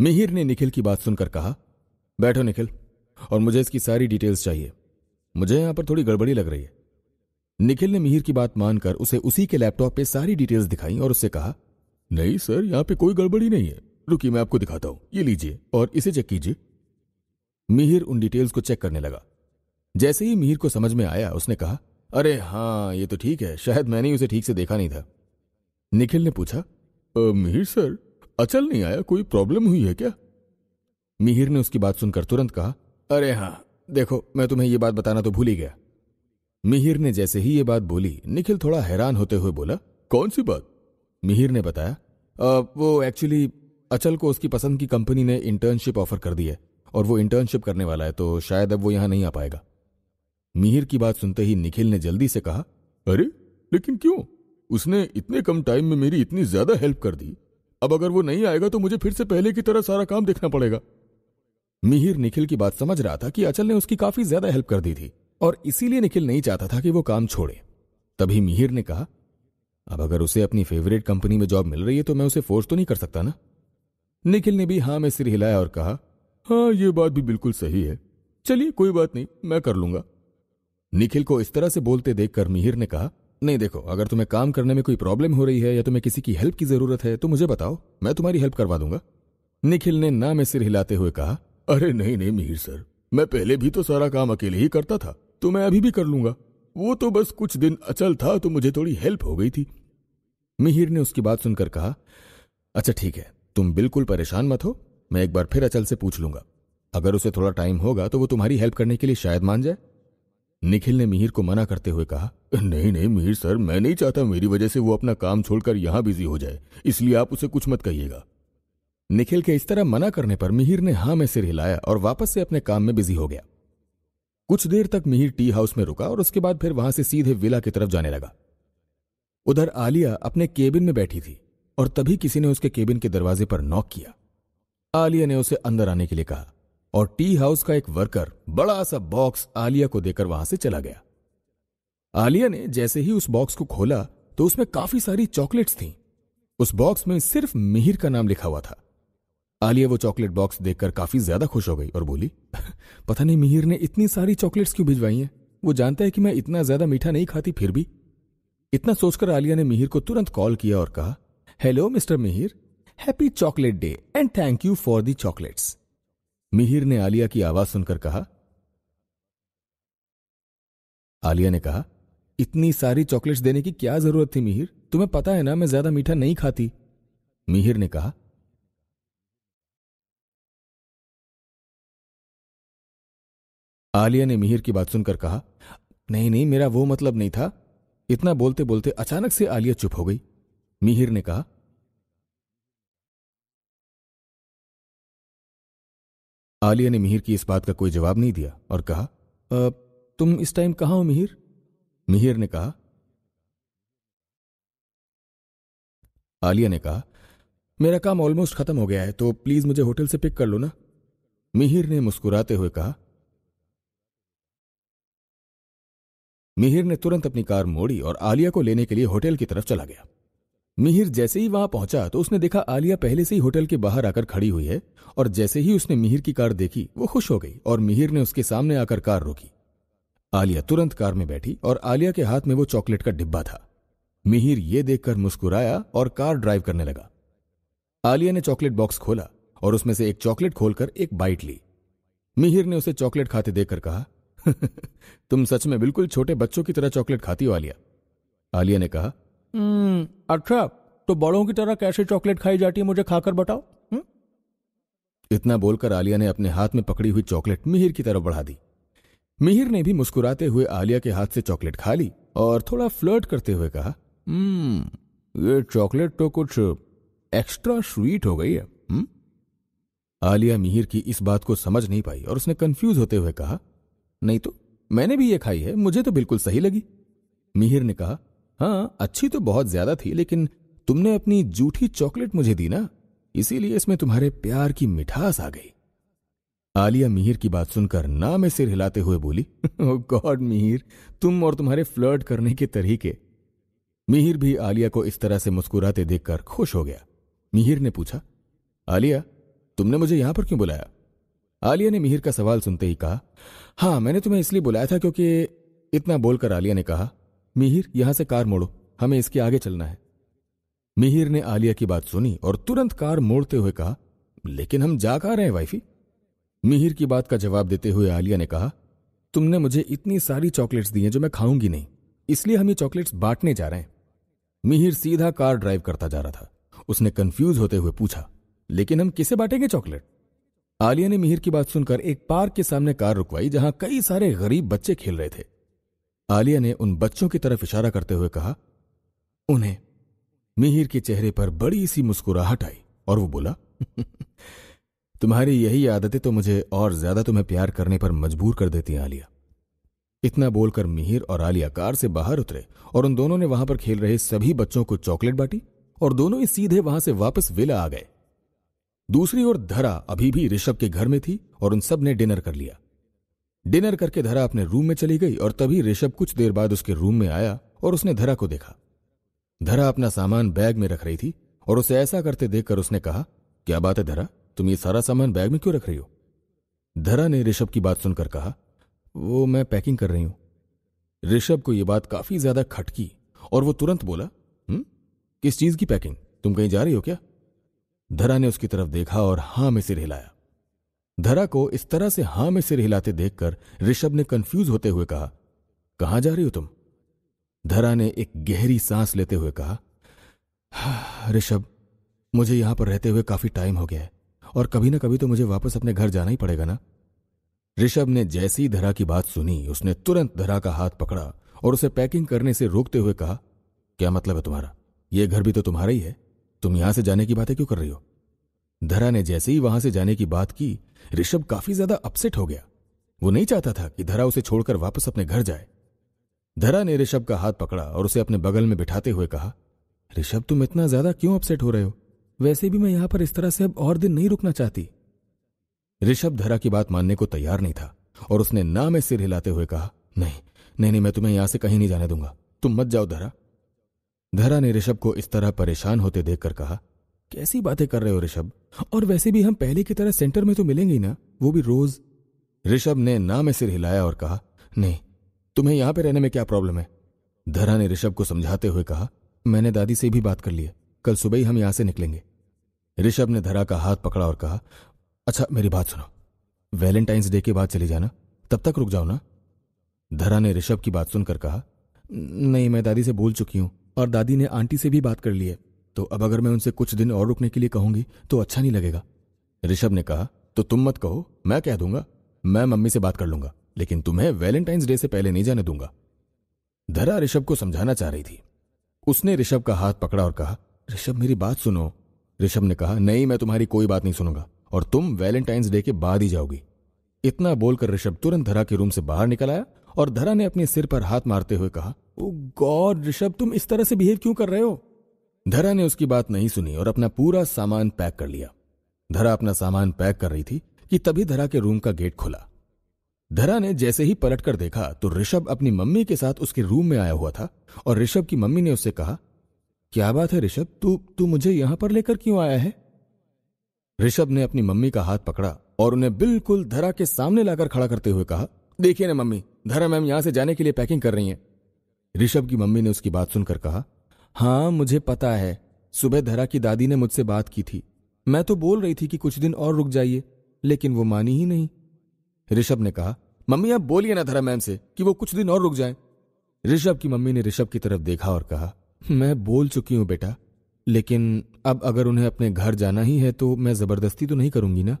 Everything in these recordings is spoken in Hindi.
मिहिर ने निखिल की बात सुनकर कहा बैठो निखिल और मुझे इसकी सारी डिटेल्स चाहिए मुझे यहां पर थोड़ी गड़बड़ी लग रही है निखिल ने मिहिर की बात मानकर उसे उसी के लैपटॉप पे सारी डिटेल्स दिखाई और उससे कहा नहीं सर यहां पे कोई गड़बड़ी नहीं है रुकिए मैं आपको दिखाता हूं ये लीजिए और इसे चेक कीजिए मिहिर उन डिटेल्स को चेक करने लगा जैसे ही मिहिर को समझ में आया उसने कहा अरे हाँ ये तो ठीक है शायद मैंने उसे ठीक से देखा नहीं था निखिल ने पूछा मिहिर सर अचल नहीं आया कोई प्रॉब्लम हुई है क्या मिहिर ने उसकी बात सुनकर तुरंत कहा अरे हाँ देखो मैं तुम्हें यह बात बताना तो भूल ही गया मिहिर ने जैसे ही ये बात बोली निखिल थोड़ा हैरान होते हुए बोला कौन सी बात मिहिर ने बताया आ, वो एक्चुअली अचल को उसकी पसंद की कंपनी ने इंटर्नशिप ऑफर कर दी है और वो इंटर्नशिप करने वाला है तो शायद अब वो यहां नहीं आ पाएगा मिहिर की बात सुनते ही निखिल ने जल्दी से कहा अरे लेकिन क्यों उसने इतने कम टाइम में मेरी इतनी ज्यादा हेल्प कर दी अब अगर वो नहीं आएगा तो मुझे फिर से पहले की तरह सारा काम देखना पड़ेगा मिहिर निखिल की बात समझ रहा था कि अचल ने उसकी काफी ज्यादा हेल्प कर दी थी और इसीलिए निखिल नहीं चाहता था कि वो काम छोड़े तभी मिहिर ने कहा अब अगर उसे अपनी फेवरेट कंपनी में जॉब मिल रही है तो मैं उसे फोर्स तो नहीं कर सकता ना निखिल ने भी हाँ में सिर हिलाया और कहा हाँ ये बात भी बिल्कुल सही है चलिए कोई बात नहीं मैं कर लूंगा निखिल को इस तरह से बोलते देखकर मिहिर ने कहा नहीं देखो अगर तुम्हें काम करने में कोई प्रॉब्लम हो रही है या तुम्हें किसी की हेल्प की जरूरत है तो मुझे बताओ मैं तुम्हारी हेल्प करवा दूंगा निखिल ने ना में सिर हिलाते हुए कहा अरे नहीं नहीं मिहिर सर मैं पहले भी तो सारा काम अकेले ही करता था तो मैं अभी भी कर लूंगा वो तो बस कुछ दिन अचल था तो मुझे थोड़ी हेल्प हो गई थी मिहिर ने उसकी बात सुनकर कहा अच्छा ठीक है तुम बिल्कुल परेशान मत हो मैं एक बार फिर अचल से पूछ लूंगा अगर उसे थोड़ा टाइम होगा तो वो तुम्हारी हेल्प करने के लिए शायद मान जाए निखिल ने मिहिर को मना करते हुए कहा नहीं नहीं मिहिर सर मैं नहीं चाहता मेरी वजह से वो अपना काम छोड़कर यहां बिजी हो जाए इसलिए आप उसे कुछ मत कहिएगा निखिल के इस तरह मना करने पर मिहिर ने हां में सिर हिलाया और वापस से अपने काम में बिजी हो गया कुछ देर तक मिहिर टी हाउस में रुका और उसके बाद फिर वहां से सीधे विला की तरफ जाने लगा उधर आलिया अपने केबिन में बैठी थी और तभी किसी ने उसके केबिन के दरवाजे पर नॉक किया आलिया ने उसे अंदर आने के लिए कहा और टी हाउस का एक वर्कर बड़ा सा बॉक्स आलिया को देकर वहां से चला गया आलिया ने जैसे ही उस बॉक्स को खोला तो उसमें काफी सारी चॉकलेट्स थीं। उस बॉक्स में सिर्फ मिहिर का नाम लिखा हुआ था आलिया वो चॉकलेट बॉक्स देखकर काफी ज्यादा खुश हो गई और बोली पता नहीं मिहिर ने इतनी सारी चॉकलेट्स क्यों भिजवाई हैं वो जानता है कि मैं इतना ज्यादा मीठा नहीं खाती फिर भी इतना सोचकर आलिया ने मिहिर को तुरंत कॉल किया और कहा hello mister Mihir happy chocolate day and thank you for the chocolates Mihir ने आलिया की आवाज सुनकर कहा आलिया ने कहा इतनी सारी चॉकलेट्स देने की क्या जरूरत थी मिहिर तुम्हें पता है ना मैं ज्यादा मीठा नहीं खाती मिहिर ने कहा आलिया ने मिहिर की बात सुनकर कहा नहीं नहीं मेरा वो मतलब नहीं था इतना बोलते बोलते अचानक से आलिया चुप हो गई मिहिर ने कहा आलिया ने मिहिर की इस बात का कोई जवाब नहीं दिया और कहा तुम इस टाइम कहाँ हो मिहिर मिहिर ने कहा आलिया ने कहा मेरा काम ऑलमोस्ट खत्म हो गया है तो प्लीज मुझे होटल से पिक कर लो ना मिहिर ने मुस्कुराते हुए कहा मिहिर ने तुरंत अपनी कार मोड़ी और आलिया को लेने के लिए होटल की तरफ चला गया मिहिर जैसे ही वहां पहुंचा तो उसने देखा आलिया पहले से ही होटल के बाहर आकर खड़ी हुई है और जैसे ही उसने मिहिर की कार देखी वो खुश हो गई और मिहिर ने उसके सामने आकर कार रोकी आलिया तुरंत कार में बैठी और आलिया के हाथ में वो चॉकलेट का डिब्बा था मिहिर ये देखकर मुस्कुराया और कार ड्राइव करने लगा आलिया ने चॉकलेट बॉक्स खोला और उसमें से एक चॉकलेट खोलकर एक बाइट ली मिहिर ने उसे चॉकलेट खाते देखकर कहा तुम सच में बिल्कुल छोटे बच्चों की तरह चॉकलेट खाती हो आलिया आलिया ने कहा हम्म, अच्छा तो बड़ों की तरह कैसे चॉकलेट खाई जाती है मुझे खाकर बताओ हुँ? हम्म? इतना बोलकर आलिया ने अपने हाथ में पकड़ी हुई चॉकलेट मिहिर की तरफ बढ़ा दी मिहिर ने भी मुस्कुराते हुए आलिया के हाथ से चॉकलेट खा ली और थोड़ा फ्लर्ट करते हुए कहा हम्म, ये चॉकलेट तो कुछ एक्स्ट्रा स्वीट हो गई है हुँ? आलिया मिहिर की इस बात को समझ नहीं पाई और उसने कंफ्यूज होते हुए कहा नहीं तो मैंने भी ये खाई है मुझे तो बिल्कुल सही लगी मिहिर ने कहा हाँ अच्छी तो बहुत ज्यादा थी लेकिन तुमने अपनी जूठी चॉकलेट मुझे दी ना इसीलिए इसमें तुम्हारे प्यार की मिठास आ गई आलिया मिहिर की बात सुनकर ना में सिर हिलाते हुए बोली गॉड मिहिर तुम और तुम्हारे फ्लर्ट करने के तरीके मिहिर भी आलिया को इस तरह से मुस्कुराते देखकर खुश हो गया मिहिर ने पूछा आलिया तुमने मुझे यहां पर क्यों बुलाया आलिया ने मिहिर का सवाल सुनते ही कहा हां मैंने तुम्हें इसलिए बुलाया था क्योंकि इतना बोलकर आलिया ने कहा मिहिर यहां से कार मोड़ो हमें इसके आगे चलना है मिहिर ने आलिया की बात सुनी और तुरंत कार मोड़ते हुए कहा लेकिन हम जा कहा रहे हैं वाइफी मिहिर की बात का जवाब देते हुए आलिया ने कहा तुमने मुझे इतनी सारी चॉकलेट्स दी हैं जो मैं खाऊंगी नहीं इसलिए हम ये चॉकलेट्स बांटने जा रहे हैं मिहिर सीधा कार ड्राइव करता जा रहा था उसने कंफ्यूज होते हुए पूछा लेकिन हम किसे बांटेंगे चॉकलेट आलिया ने मिहिर की बात सुनकर एक पार्क के सामने कार रुकवाई जहां कई सारे गरीब बच्चे खेल रहे थे आलिया ने उन बच्चों की तरफ इशारा करते हुए कहा उन्हें मिहिर के चेहरे पर बड़ी सी मुस्कुराहट आई और वो बोला तुम्हारी यही आदतें तो मुझे और ज्यादा तुम्हें प्यार करने पर मजबूर कर देती हैं आलिया इतना बोलकर मिहिर और आलिया कार से बाहर उतरे और उन दोनों ने वहां पर खेल रहे सभी बच्चों को चॉकलेट बांटी और दोनों ही सीधे वहां से वापस विला आ गए दूसरी ओर धरा अभी भी ऋषभ के घर में थी और उन सब ने डिनर कर लिया डिनर करके धरा अपने रूम में चली गई और तभी ऋषभ कुछ देर बाद उसके रूम में आया और उसने धरा को देखा धरा अपना सामान बैग में रख रही थी और उसे ऐसा करते देखकर उसने कहा क्या बात है धरा तुम ये सारा सामान बैग में क्यों रख रही हो धरा ने ऋषभ की बात सुनकर कहा वो मैं पैकिंग कर रही हूं ऋषभ को यह बात काफी ज्यादा खटकी और वो तुरंत बोला हुँ? हम्म? किस चीज की पैकिंग तुम कहीं जा रही हो क्या धरा ने उसकी तरफ देखा और हां में सिर हिलाया धरा को इस तरह से हां में सिर हिलाते देखकर ऋषभ ने कंफ्यूज होते हुए कहा कहां जा रही हो तुम धरा ने एक गहरी सांस लेते हुए कहा हाँ, ऋषभ मुझे यहां पर रहते हुए काफी टाइम हो गया है और कभी ना कभी तो मुझे वापस अपने घर जाना ही पड़ेगा ना ऋषभ ने जैसी ही धरा की बात सुनी उसने तुरंत धरा का हाथ पकड़ा और उसे पैकिंग करने से रोकते हुए कहा क्या मतलब है तुम्हारा यह घर भी तो तुम्हारा ही है तुम यहां से जाने की बातें क्यों कर रही हो धरा ने जैसे ही वहां से जाने की बात की ऋषभ काफी ज्यादा अपसेट हो गया वो नहीं चाहता था कि धरा उसे छोड़कर वापस अपने घर जाए धरा ने ऋषभ का हाथ पकड़ा और उसे अपने बगल में बिठाते हुए कहा ऋषभ तुम इतना ज्यादा क्यों अपसेट हो रहे हो वैसे भी मैं यहां पर इस तरह से अब और दिन नहीं रुकना चाहती ऋषभ धरा की बात मानने को तैयार नहीं था और उसने ना में सिर हिलाते हुए कहा नहीं नहीं नहीं मैं तुम्हें यहां से कहीं नहीं जाने दूंगा तुम मत जाओ धरा धरा ने ऋषभ को इस तरह परेशान होते देखकर कहा कैसी बातें कर रहे हो ऋषभ और वैसे भी हम पहले की तरह सेंटर में तो मिलेंगे ना वो भी रोज ऋषभ ने ना में सिर हिलाया और कहा नहीं तुम्हें यहां पे रहने में क्या प्रॉब्लम है धरा ने ऋषभ को समझाते हुए कहा मैंने दादी से भी बात कर ली है कल सुबह ही हम यहां से निकलेंगे ऋषभ ने धरा का हाथ पकड़ा और कहा अच्छा मेरी बात सुनो वैलेंटाइंस डे के बाद चले जाना तब तक रुक जाओ ना धरा ने ऋषभ की बात सुनकर कहा नहीं मैं दादी से बोल चुकी हूं और दादी ने आंटी से भी बात कर ली है तो अब अगर मैं उनसे कुछ दिन और रुकने के लिए कहूंगी तो अच्छा नहीं लगेगा ऋषभ ने कहा तो तुम मत कहो मैं कह दूंगा मैं मम्मी से बात कर लूंगा लेकिन तुम्हें वैलेंटाइंस डे से पहले नहीं जाने दूंगा धरा ऋषभ को समझाना चाह रही थी उसने ऋषभ का हाथ पकड़ा और कहा ऋषभ मेरी बात सुनो ऋषभ ने कहा नहीं मैं तुम्हारी कोई बात नहीं सुनूंगा और तुम वैलेंटाइंस डे के बाद ही जाओगी इतना बोलकर ऋषभ तुरंत धरा के रूम से बाहर निकल आया और धरा ने अपने सिर पर हाथ मारते हुए कहा ओ गॉड ऋषभ तुम इस तरह से बिहेव क्यों कर रहे हो धरा ने उसकी बात नहीं सुनी और अपना पूरा सामान पैक कर लिया धरा अपना सामान पैक कर रही थी कि तभी धरा के रूम का गेट खुला धरा ने जैसे ही पलट कर देखा तो ऋषभ अपनी मम्मी के साथ उसके रूम में आया हुआ था और ऋषभ की मम्मी ने उससे कहा क्या बात है ऋषभ तू तू मुझे यहां पर लेकर क्यों आया है ऋषभ ने अपनी मम्मी का हाथ पकड़ा और उन्हें बिल्कुल धरा के सामने लाकर खड़ा करते हुए कहा देखिए ना मम्मी धरा मैम यहां से जाने के लिए पैकिंग कर रही हैं ऋषभ की मम्मी ने उसकी बात सुनकर कहा हाँ मुझे पता है सुबह धरा की दादी ने मुझसे बात की थी मैं तो बोल रही थी कि कुछ दिन और रुक जाइए लेकिन वो मानी ही नहीं ऋषभ ने कहा मम्मी आप बोलिए ना धरा मैम से कि वो कुछ दिन और रुक जाए ऋषभ की मम्मी ने ऋषभ की तरफ देखा और कहा मैं बोल चुकी हूं बेटा लेकिन अब अगर उन्हें अपने घर जाना ही है तो मैं जबरदस्ती तो नहीं करूंगी ना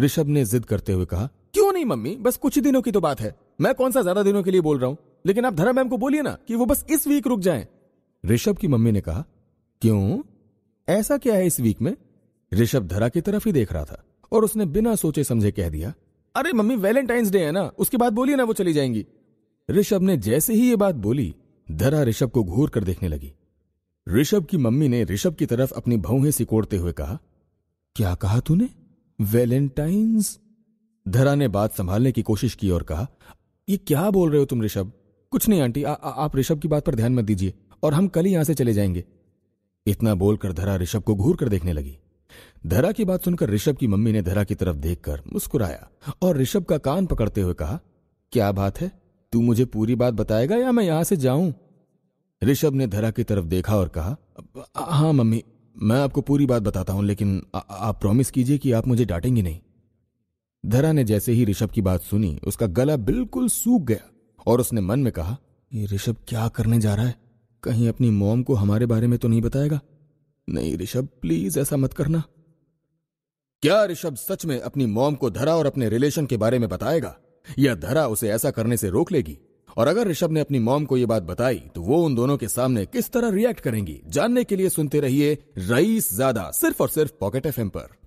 ऋषभ ने जिद करते हुए कहा क्यों नहीं मम्मी बस कुछ दिनों की तो बात है मैं कौन सा ज्यादा दिनों के लिए बोल रहा हूं लेकिन आप धरा मैम को बोलिए ना कि वो बस इस वीक रुक जाए ऋषभ की मम्मी ने कहा क्यों ऐसा क्या है इस वीक में ऋषभ धरा की तरफ ही देख रहा था और उसने बिना सोचे समझे कह दिया अरे मम्मी वैलेंटाइंस डे है ना उसके बाद बोलिए ना वो चली जाएंगी ऋषभ ने जैसे ही ये बात बोली धरा ऋषभ को घूर कर देखने लगी ऋषभ की मम्मी ने ऋषभ की तरफ अपनी भौहें सिकोड़ते हुए कहा क्या कहा तूने वैलेंटाइंस धरा ने बात संभालने की कोशिश की और कहा ये क्या बोल रहे हो तुम ऋषभ कुछ नहीं आंटी आ, आ, आप ऋषभ की बात पर ध्यान मत दीजिए और हम कल ही यहां से चले जाएंगे इतना बोलकर धरा ऋषभ को घूर कर देखने लगी धरा की बात सुनकर ऋषभ की मम्मी ने धरा की तरफ देखकर मुस्कुराया और ऋषभ का कान पकड़ते हुए कहा क्या बात है तू मुझे पूरी बात बताएगा या मैं यहां से जाऊं ऋषभ ने धरा की तरफ देखा और कहा हां मम्मी मैं आपको पूरी बात बताता हूं लेकिन आप प्रॉमिस कीजिए कि आप मुझे डांटेंगे नहीं धरा ने जैसे ही ऋषभ की बात सुनी उसका गला बिल्कुल सूख गया और उसने मन में कहा ये ऋषभ क्या करने जा रहा है कहीं अपनी मोम को हमारे बारे में तो नहीं बताएगा नहीं ऋषभ प्लीज ऐसा मत करना क्या ऋषभ सच में अपनी मोम को धरा और अपने रिलेशन के बारे में बताएगा या धरा उसे ऐसा करने से रोक लेगी और अगर ऋषभ ने अपनी मोम को यह बात बताई तो वो उन दोनों के सामने किस तरह रिएक्ट करेंगी जानने के लिए सुनते रहिए रईस ज्यादा सिर्फ और सिर्फ पॉकेट एफ पर